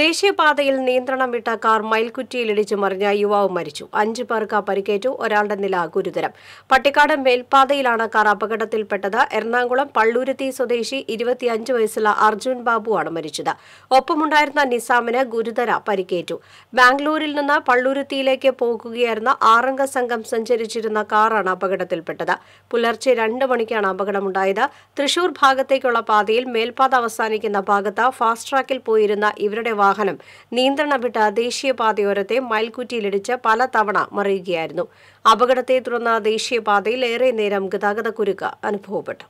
ദേശീയപാതയിൽ നിയന്ത്രണം വിട്ട കാർ മയിൽകുറ്റിയിലിടിച്ച് മറിഞ്ഞ യുവാവ് മരിച്ചു അഞ്ചു പേർക്ക് പരിക്കേറ്റു ഒരാളുടെ നില ഗുരുതരം പട്ടിക്കാട് മേൽപാതയിലാണ് കാർ അപകടത്തിൽപ്പെട്ടത് എറണാകുളം പള്ളൂരുത്തി സ്വദേശി ഇരുപത്തിയഞ്ച് വയസ്സുള്ള അർജുൻ ബാബുവാണ് മരിച്ചത് ഒപ്പമുണ്ടായിരുന്ന നിസാമിന് ഗുരുതര പരിക്കേറ്റു ബാംഗ്ലൂരിൽ നിന്ന് പള്ളൂരുത്തിയിലേക്ക് പോകുകയായിരുന്ന ആറംഗ സംഘം സഞ്ചരിച്ചിരുന്ന കാറാണ് അപകടത്തിൽപ്പെട്ടത് പുലർച്ചെ രണ്ട് മണിക്കാണ് അപകടമുണ്ടായത് തൃശൂർ ഭാഗത്തേക്കുള്ള പാതയിൽ മേൽപാത അവസാനിക്കുന്ന ഭാഗത്ത് ഫാസ്റ്റ് ട്രാക്കിൽ പോയിരുന്ന ഇവരുടെ വാഹനം നിയന്ത്രണം വിട്ട ദേശീയപാതയോരത്തെ മയൽക്കുറ്റിയിലിടിച്ച് പല തവണ മറിയുകയായിരുന്നു അപകടത്തെ തുടർന്ന് ദേശീയപാതയിൽ ഏറെ നേരം ഗതാഗത കുരുക്ക് അനുഭവപ്പെട്ടു